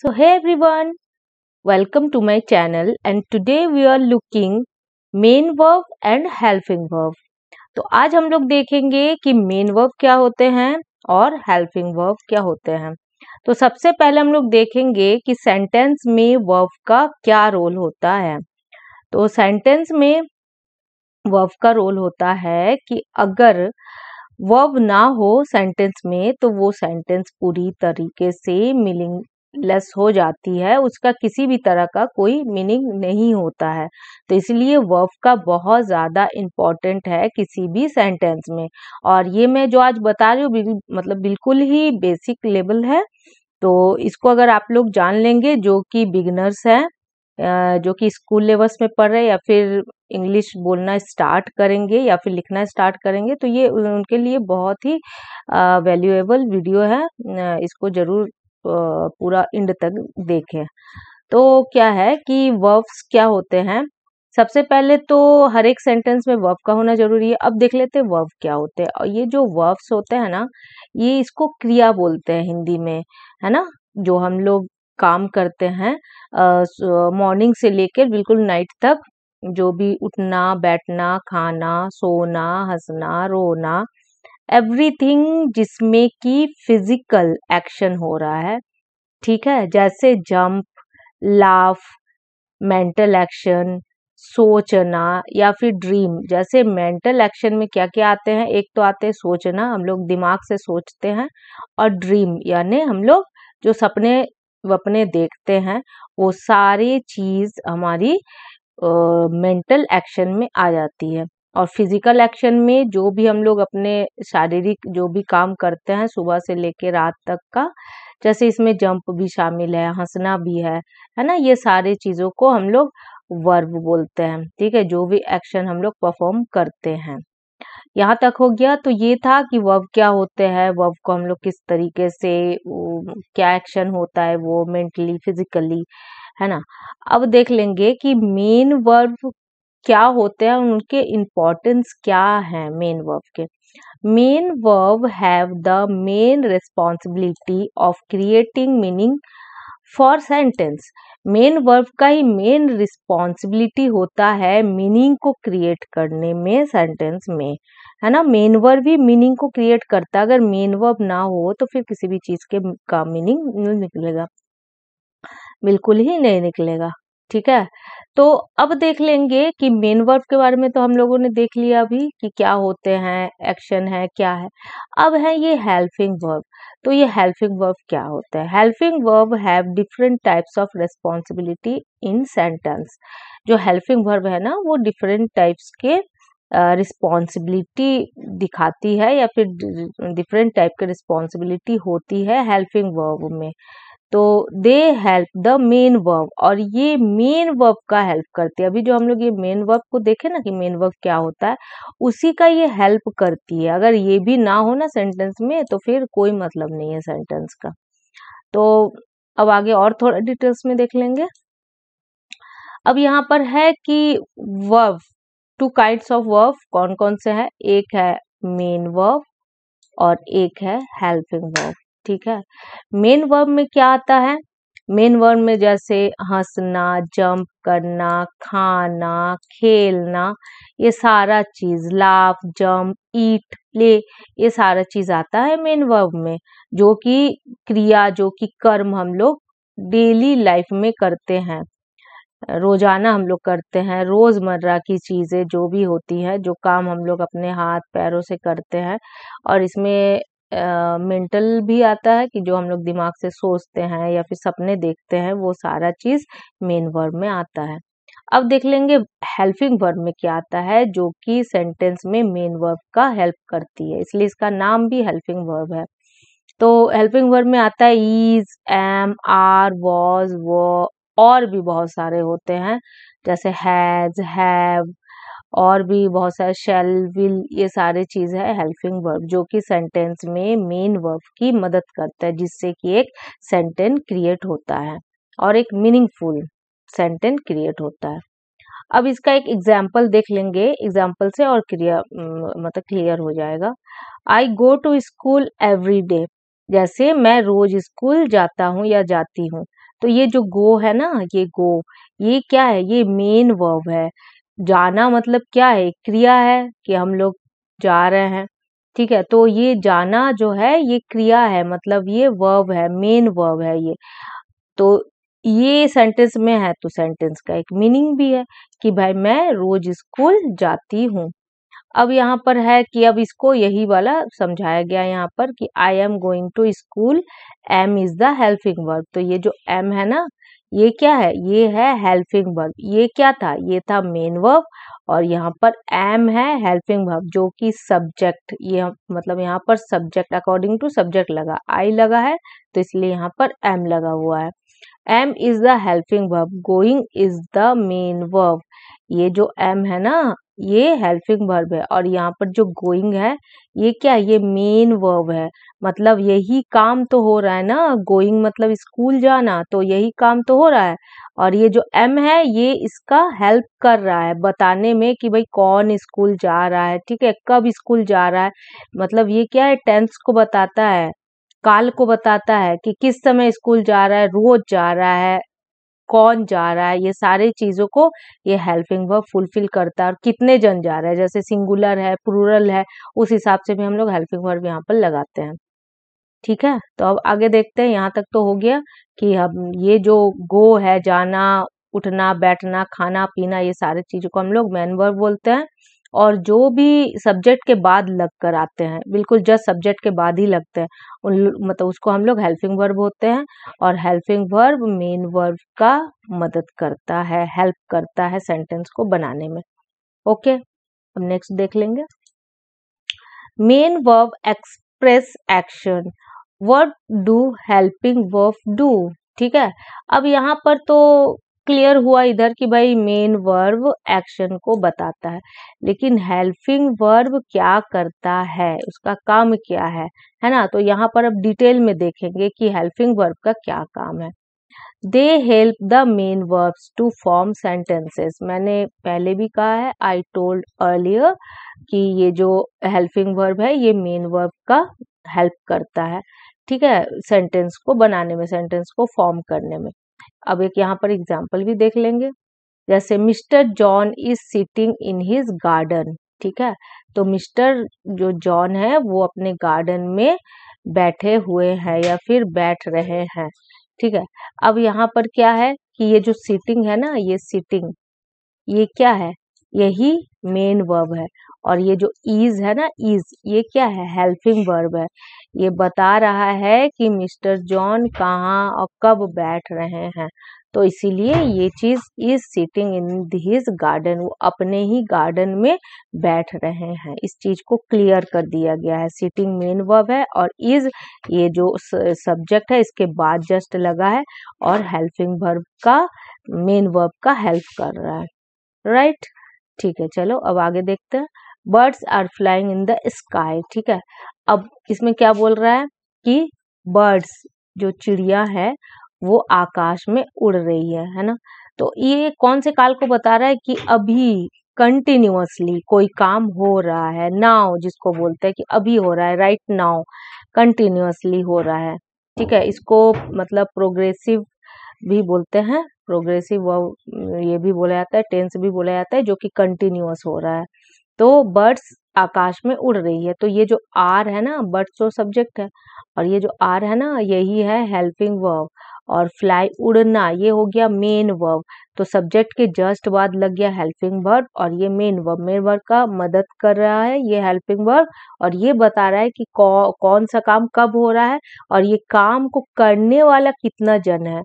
So hey everyone, welcome to my channel and today we are looking main verb and helping verb तो आज हम लोग देखेंगे कि मेन वर्ब क्या होते हैं और हेल्पिंग वर्ब क्या होते हैं तो सबसे पहले हम लोग देखेंगे कि सेंटेंस में वर्ब का क्या रोल होता है तो सेंटेंस में वर्ब का रोल होता है कि अगर वर्ब ना हो सेंटेंस में तो वो सेंटेंस पूरी तरीके से मीनिंग लेस हो जाती है उसका किसी भी तरह का कोई मीनिंग नहीं होता है तो इसलिए वर्ब का बहुत ज़्यादा इम्पॉर्टेंट है किसी भी सेंटेंस में और ये मैं जो आज बता रही हूँ बिल, मतलब बिल्कुल ही बेसिक लेवल है तो इसको अगर आप लोग जान लेंगे जो कि बिगनर्स हैं जो कि स्कूल लेवल्स में पढ़ रहे या फिर इंग्लिश बोलना स्टार्ट करेंगे या फिर लिखना स्टार्ट करेंगे तो ये उनके लिए बहुत ही वैल्यूएबल वीडियो है इसको ज़रूर पूरा इंड तक देखें तो क्या है कि वर्ब्स क्या होते हैं सबसे पहले तो हर एक सेंटेंस में वर्ब का होना जरूरी है अब देख लेते हैं वर्ब क्या होते हैं और ये जो वर्ब्स होते हैं ना ये इसको क्रिया बोलते हैं हिंदी में है ना जो हम लोग काम करते हैं मॉर्निंग से लेकर बिल्कुल नाइट तक जो भी उठना बैठना खाना सोना हंसना रोना एवरीथिंग जिसमें कि फिजिकल एक्शन हो रहा है ठीक है जैसे जंप लाफ मेंटल एक्शन सोचना या फिर ड्रीम जैसे मेंटल एक्शन में क्या क्या आते हैं एक तो आते हैं सोचना हम लोग दिमाग से सोचते हैं और ड्रीम यानी हम लोग जो सपने वपने देखते हैं वो सारी चीज़ हमारी मेंटल एक्शन में आ जाती है और फिजिकल एक्शन में जो भी हम लोग अपने शारीरिक जो भी काम करते हैं सुबह से लेके रात तक का जैसे इसमें जंप भी शामिल है हंसना भी है है ना ये सारे चीज़ों को हम लोग वर्ब बोलते हैं ठीक है जो भी एक्शन हम लोग परफॉर्म करते हैं यहाँ तक हो गया तो ये था कि वर्ब क्या होते हैं वर्ब को हम लोग किस तरीके से क्या एक्शन होता है वो मेंटली फिजिकली है ना अब देख लेंगे कि मेन वर्ब क्या होते हैं उनके इम्पोर्टेंस क्या है मेन वर्ब के main verb have the main responsibility of creating meaning for sentence main verb का ही मेन रिस्पॉन्सिबिलिटी होता है मीनिंग को क्रिएट करने में सेंटेंस में है ना मेन वर्ब ही मीनिंग को क्रिएट करता है अगर मेन वर्ब ना हो तो फिर किसी भी चीज़ के का मीनिंग नहीं निकलेगा बिल्कुल ही नहीं निकलेगा ठीक है तो अब देख लेंगे कि मेन वर्ब के बारे में तो हम लोगों ने देख लिया अभी कि क्या होते हैं एक्शन है क्या है अब है ये हेल्पिंग वर्ब तो ये हेल्पिंग वर्ब क्या होता है helping verb have different types of responsibility in sentence जो हेल्पिंग वर्ब है ना वो डिफरेंट टाइप्स के रिस्पॉन्सिबिलिटी uh, दिखाती है या फिर डिफरेंट टाइप के रिस्पॉन्सिबिलिटी होती है हेल्पिंग वर्ब में तो they help the main verb और ये मेन वर्ब का हेल्प करती है अभी जो हम लोग ये मेन वर्ब को देखे ना कि मेन वर्ब क्या होता है उसी का ये हेल्प करती है अगर ये भी ना हो ना सेंटेंस में तो फिर कोई मतलब नहीं है सेंटेंस का तो अब आगे और थोड़ा डिटेल्स में देख लेंगे अब यहाँ पर है कि verb two kinds of verb कौन कौन से हैं एक है मेन वर्ब और एक है हेल्पिंग वर्ब ठीक है मेन वर्ब में क्या आता है मेन वर्ब में जैसे हंसना जंप करना खाना खेलना ये सारा चीज लाफ जंप ईट प्ले ये सारा चीज आता है मेन वर्ब में जो कि क्रिया जो कि कर्म हम लोग डेली लाइफ में करते हैं रोजाना हम लोग करते हैं रोजमर्रा की चीजें जो भी होती है जो काम हम लोग अपने हाथ पैरों से करते हैं और इसमें मेंटल भी आता है कि जो हम लोग दिमाग से सोचते हैं या फिर सपने देखते हैं वो सारा चीज़ मेन वर्ब में आता है अब देख लेंगे हेल्पिंग वर्ब में क्या आता है जो कि सेंटेंस में मेन वर्ब का हेल्प करती है इसलिए इसका नाम भी हेल्पिंग वर्ब है तो हेल्पिंग वर्ब में आता है इज एम आर वॉज वो और भी बहुत सारे होते हैं जैसे हैज हैव और भी बहुत सारे शेल विल ये सारे चीज है हेल्पिंग वर्ब जो कि सेंटेंस में मेन वर्ब की मदद करता है जिससे कि एक सेंटेंस क्रिएट होता है और एक मीनिंगफुल सेंटेंस क्रिएट होता है अब इसका एक एग्जाम्पल देख लेंगे एग्जाम्पल से और क्रिया मतलब क्लियर हो जाएगा I go to school every day जैसे मैं रोज स्कूल जाता हूँ या जाती हूँ तो ये जो गो है ना ये गो ये क्या है ये मेन वर्ब है जाना मतलब क्या है क्रिया है कि हम लोग जा रहे हैं ठीक है तो ये जाना जो है ये क्रिया है मतलब ये वर्ब है मेन वर्ब है ये तो ये सेंटेंस में है तो सेंटेंस का एक मीनिंग भी है कि भाई मैं रोज स्कूल जाती हूँ अब यहाँ पर है कि अब इसको यही वाला समझाया गया यहाँ पर कि I am going to school am is the helping verb तो ये जो एम है ना ये क्या है ये है हेल्पिंग वर्ब ये क्या था ये था मेन वर्ब और यहाँ पर एम है हेल्पिंग वर्ब जो कि सब्जेक्ट ये मतलब यहाँ पर सब्जेक्ट अकॉर्डिंग टू सब्जेक्ट लगा आई लगा है तो इसलिए यहाँ पर एम लगा हुआ है am is the helping verb going is the main verb ये जो एम है ना ये हेल्पिंग वर्ब है और यहाँ पर जो गोइंग है ये क्या है ये मेन वर्ब है मतलब यही काम तो हो रहा है ना गोइंग मतलब स्कूल जाना तो यही काम तो हो रहा है और ये जो एम है ये इसका हेल्प कर रहा है बताने में कि भाई कौन स्कूल जा रहा है ठीक है कब स्कूल जा रहा है मतलब ये क्या है टेंस को बताता है काल को बताता है कि किस समय स्कूल जा रहा है रोज जा रहा है कौन जा रहा है ये सारी चीज़ों को ये हेल्पिंग वर्ब फुलफिल करता है और कितने जन जा रहा है जैसे सिंगुलर है प्रूरल है उस हिसाब से भी हम लोग हेल्पिंग वर्ब यहाँ पर लगाते हैं ठीक है तो अब आगे देखते हैं यहाँ तक तो हो गया कि हम ये जो गो है जाना उठना बैठना खाना पीना ये सारे चीज़ों को हम लोग मैन वर्ब बोलते हैं और जो भी सब्जेक्ट के बाद लग कर आते हैं बिल्कुल जस्ट सब्जेक्ट के बाद ही लगते हैं उन मतलब उसको हम लोग हेल्पिंग वर्ब होते हैं और हेल्पिंग वर्ब मेन वर्ब का मदद करता है हेल्प करता है सेंटेंस को बनाने में ओके हम नेक्स्ट देख लेंगे main verb express action verb do helping verb do ठीक है अब यहाँ पर तो क्लियर हुआ इधर कि भाई मेन वर्ब एक्शन को बताता है लेकिन हेल्पिंग वर्ब क्या करता है उसका काम क्या है है ना तो यहाँ पर अब डिटेल में देखेंगे कि हेल्पिंग वर्ब का क्या काम है they help the main verbs to form sentences मैंने पहले भी कहा है आई टोल्ड अर्लियर कि ये जो हेल्पिंग वर्ब है ये मेन वर्ब का हेल्प करता है ठीक है सेंटेंस को बनाने में सेंटेंस को फॉर्म करने में अब एक यहाँ पर एग्जाम्पल भी देख लेंगे जैसे mister John is sitting in his garden ठीक है तो मिस्टर जो जॉन है वो अपने गार्डन में बैठे हुए हैं या फिर बैठ रहे हैं ठीक है अब यहाँ पर क्या है कि ये जो सिटिंग है ना ये सिटिंग ये क्या है यही मेन वर्ब है और ये जो इज है ना इज ये क्या है हेल्पिंग वर्ब है ये बता रहा है कि मिस्टर जॉन कहाँ और कब बैठ रहे हैं तो इसीलिए ये चीज is sitting in his garden वो अपने ही गार्डन में बैठ रहे हैं इस चीज को क्लियर कर दिया गया है सिटिंग मेन वर्ब है और इज ये जो सब्जेक्ट है इसके बाद जस्ट लगा है और हेल्पिंग वर्ब का मेन वर्ब का हेल्प कर रहा है राइट right? ठीक है चलो अब आगे देखते हैं birds are flying in the sky ठीक है अब इसमें क्या बोल रहा है कि बर्ड्स जो चिड़िया है वो आकाश में उड़ रही है है ना तो ये कौन से काल को बता रहा है कि अभी कंटिन्यूसली कोई काम हो रहा है नाव जिसको बोलते हैं कि अभी हो रहा है राइट नाव कंटिन्यूअसली हो रहा है ठीक है इसको मतलब प्रोग्रेसिव भी बोलते हैं प्रोग्रेसिव ये भी बोला जाता है टेंस भी बोला जाता है जो कि कंटिन्यूअस हो रहा है तो बर्ड्स आकाश में उड़ रही है तो ये जो आर है ना बर्ड्स और सब्जेक्ट है और ये जो आर है ना यही है हेल्पिंग वर्ब और फ्लाई उड़ना ये हो गया मेन वर्ब तो सब्जेक्ट के जस्ट बाद लग गया हेल्पिंग वर्ब और ये मेन वर्ब मेन वर्ब का मदद कर रहा है ये हेल्पिंग वर्ब और ये बता रहा है कि कौ, कौन सा काम कब हो रहा है और ये काम को करने वाला कितना जन है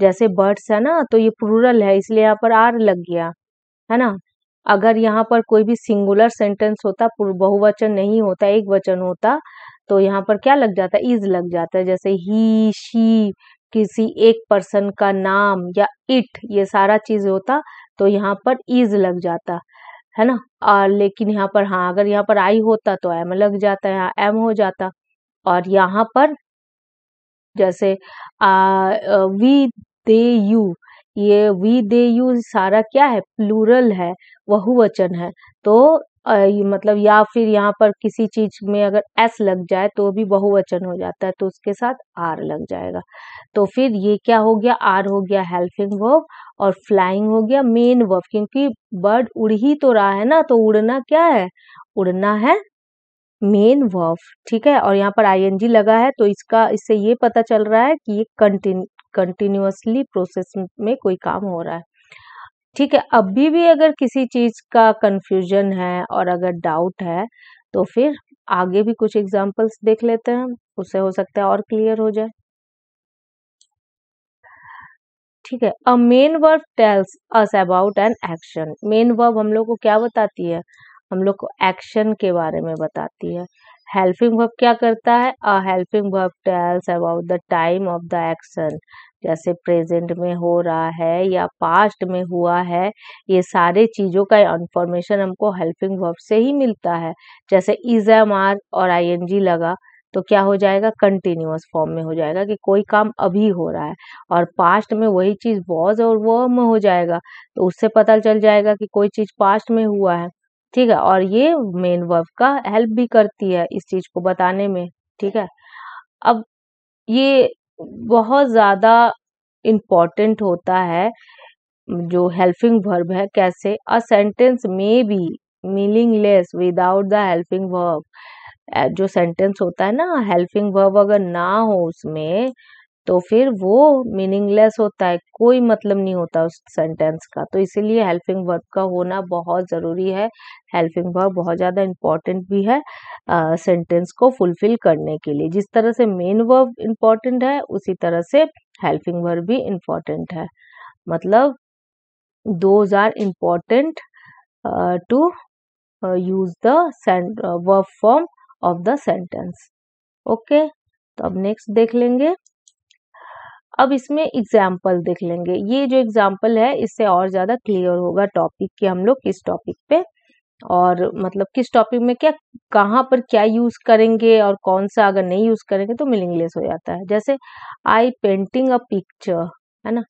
जैसे बर्ड्स है ना तो ये प्रूरल है इसलिए यहाँ पर आर लग गया है ना अगर यहाँ पर कोई भी सिंगुलर सेंटेंस होता बहुवचन नहीं होता एक वचन होता तो यहाँ पर क्या लग जाता है इज लग जाता है जैसे ही शी किसी एक पर्सन का नाम या इट ये सारा चीज होता तो यहाँ पर इज लग जाता है ना और लेकिन यहाँ पर हाँ अगर यहाँ पर आई होता तो एम लग जाता है यहाँ एम हो जाता और यहाँ पर जैसे आ, वी दे यू ये वी दे यू सारा क्या है प्लूरल है बहुवचन है तो आ, मतलब या फिर यहाँ पर किसी चीज में अगर एस लग जाए तो भी बहुवचन हो जाता है तो उसके साथ आर लग जाएगा तो फिर ये क्या हो गया आर हो गया हेल्पिंग वर्ब और फ्लाइंग हो गया मेन वर्ब क्योंकि बर्ड उड़ ही तो रहा है ना तो उड़ना क्या है उड़ना है मेन वर्ब ठीक है और यहाँ पर जी लगा है तो इसका इससे ये पता चल रहा है कि ये कंटिन्यू कंटिन्यूसली प्रोसेस में कोई काम हो रहा है ठीक है अभी भी अगर किसी चीज़ का कंफ्यूजन है और अगर डाउट है तो फिर आगे भी कुछ एग्जाम्पल्स देख लेते हैं उससे हो सकता है और क्लियर हो जाए ठीक है a main verb tells us about an action main verb हम लोग को क्या बताती है हम लोग को एक्शन के बारे में बताती है हेल्पिंग वर्ब क्या करता है a helping verb tells about the time of the action जैसे प्रेजेंट में हो रहा है या पास्ट में हुआ है ये सारे चीज़ों का इंफॉर्मेशन हमको हेल्पिंग वर्ब से ही मिलता है जैसे इज एम आर और जी लगा तो क्या हो जाएगा कंटिन्यूस फॉर्म में हो जाएगा कि कोई काम अभी हो रहा है और पास्ट में वही चीज़ वॉज और वर्म हो जाएगा तो उससे पता चल जाएगा कि कोई चीज़ पास्ट में हुआ है ठीक है और ये मेन वर्ब का हेल्प भी करती है इस चीज को बताने में ठीक है अब ये बहुत ज्यादा इम्पोर्टेंट होता है जो हेल्पिंग वर्ब है कैसे a sentence may be less without the helping verb जो सेंटेंस होता है ना हेल्पिंग वर्ब अगर ना हो उसमें तो फिर वो मीनिंगलेस होता है कोई मतलब नहीं होता उस सेंटेंस का तो इसीलिए हेल्पिंग वर्ब का होना बहुत ज़रूरी है हेल्पिंग वर्ब बहुत ज़्यादा इम्पॉर्टेंट भी है सेंटेंस uh, को फुलफिल करने के लिए जिस तरह से मेन वर्ब इम्पॉर्टेंट है उसी तरह से हेल्पिंग वर्ब भी इम्पॉर्टेंट है मतलब those are important to use the verb form of the sentence okay तो अब नेक्स्ट देख लेंगे अब इसमें एग्जाम्पल देख लेंगे ये जो एग्जाम्पल है इससे और ज़्यादा क्लियर होगा टॉपिक कि हम लोग किस टॉपिक पे और मतलब किस टॉपिक में क्या कहाँ पर क्या यूज़ करेंगे और कौन सा अगर नहीं यूज़ करेंगे तो मिलिंगलेस हो जाता है जैसे आई पेंटिंग अ पिक्चर है ना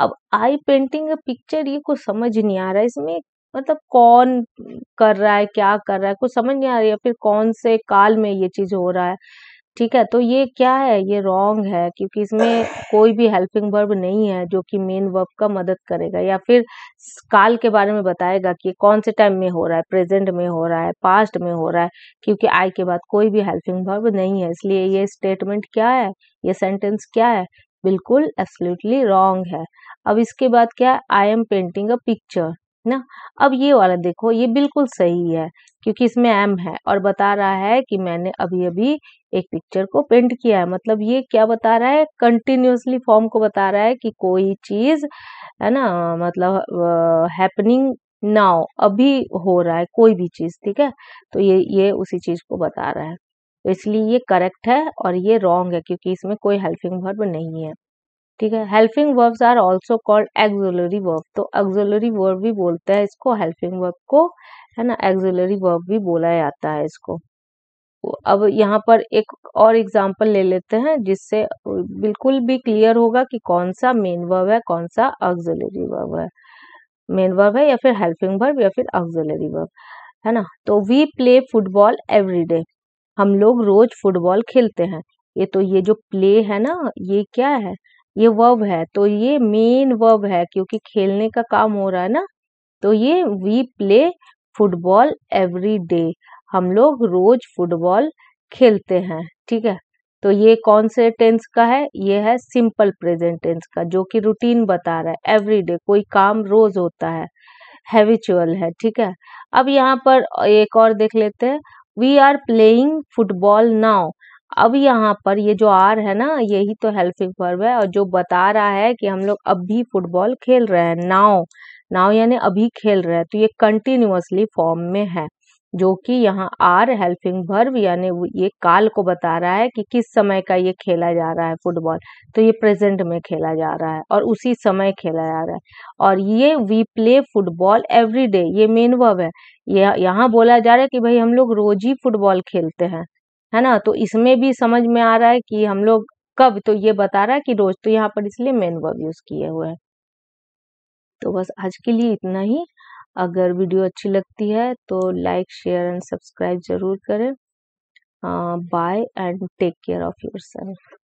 अब आई पेंटिंग अ पिक्चर ये कुछ समझ नहीं आ रहा है इसमें मतलब कौन कर रहा है क्या कर रहा है कुछ समझ नहीं आ रही है फिर कौन से काल में ये चीज़ हो रहा है ठीक है तो ये क्या है ये रॉन्ग है क्योंकि इसमें कोई भी हेल्पिंग वर्ब नहीं है जो कि मेन वर्ब का मदद करेगा या फिर काल के बारे में बताएगा कि कौन से टाइम में हो रहा है प्रेजेंट में हो रहा है पास्ट में हो रहा है क्योंकि आई के बाद कोई भी हेल्पिंग वर्ब नहीं है इसलिए ये स्टेटमेंट क्या है ये सेंटेंस क्या है बिल्कुल एब्सोल्युटली रॉन्ग है अब इसके बाद क्या I am painting a picture ना अब ये वाला देखो ये बिल्कुल सही है क्योंकि इसमें एम है और बता रहा है कि मैंने अभी अभी एक पिक्चर को पेंट किया है मतलब ये क्या बता रहा है कंटिन्यूसली फॉर्म को बता रहा है कि कोई चीज है ना मतलब हैपनिंग नाउ अभी हो रहा है कोई भी चीज ठीक है तो ये ये उसी चीज को बता रहा है इसलिए ये करेक्ट है और ये रॉन्ग है क्योंकि इसमें कोई हेल्पिंग वर्ब नहीं है ठीक है helping verbs are also called auxiliary verb तो एक्जोलरी वर्ब भी बोलते हैं इसको हेल्पिंग वर्ब को है ना एक्जोलरी वर्ब भी बोला जाता है इसको तो अब यहाँ पर एक और एग्जाम्पल ले लेते हैं जिससे बिल्कुल भी क्लियर होगा कि कौन सा मेन वर्ब है कौन सा ऑक्सिलरी वर्ब है मेन वर्ब है या फिर हेल्पिंग वर्ब या फिर अग्जलरी वर्ब है ना तो we play football every day हम लोग रोज फुटबॉल खेलते हैं ये तो ये जो प्ले है ना ये क्या है ये वर्ब है तो ये मेन वर्ब है क्योंकि खेलने का काम हो रहा है ना तो ये we play football every day हम लोग रोज फुटबॉल खेलते हैं ठीक है तो ये कौन से टेंस का है ये है सिंपल प्रेजेंट टेंस का जो कि रूटीन बता रहा है एवरी डे कोई काम रोज होता है हैविचुअल है ठीक है अब यहाँ पर एक और देख लेते हैं we are playing football now अब यहाँ पर ये जो आर है ना यही तो हेल्पिंग वर्ब है और जो बता रहा है कि हम लोग अभी फुटबॉल खेल रहे हैं नाव नाव यानी अभी खेल रहे हैं तो ये कंटिन्यूसली फॉर्म में है जो कि यहाँ आर हेल्पिंग वर्ब यानी ये काल को बता रहा है कि किस समय का ये खेला जा रहा है फुटबॉल तो ये प्रेजेंट में खेला जा रहा है और उसी समय खेला जा रहा है और ये we play football every day ये मेन वर्ब है यह यहाँ बोला जा रहा है कि भाई हम लोग रोज ही फुटबॉल खेलते हैं है ना तो इसमें भी समझ में आ रहा है कि हम लोग कब तो ये बता रहा है कि रोज तो यहाँ पर इसलिए मेन वर्ब यूज किए हुए हैं तो बस आज के लिए इतना ही अगर वीडियो अच्छी लगती है तो लाइक शेयर एंड सब्सक्राइब जरूर करें bye and take care of your self